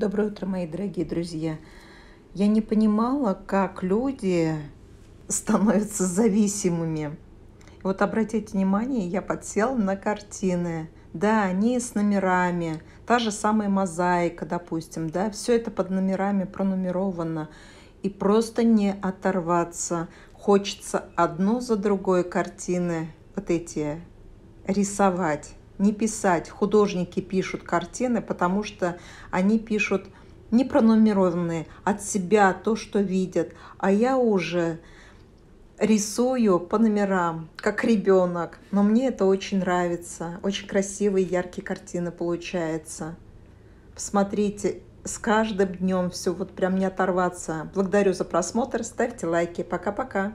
Доброе утро, мои дорогие друзья. Я не понимала, как люди становятся зависимыми. вот обратите внимание, я подсела на картины. Да, они с номерами, та же самая мозаика, допустим, да, все это под номерами пронумеровано. И просто не оторваться. Хочется одно за другой картины вот эти рисовать не писать. Художники пишут картины, потому что они пишут не пронумерованные от себя, то, что видят. А я уже рисую по номерам, как ребенок. Но мне это очень нравится. Очень красивые, яркие картины получаются. Посмотрите, с каждым днем все, вот прям не оторваться. Благодарю за просмотр, ставьте лайки. Пока-пока.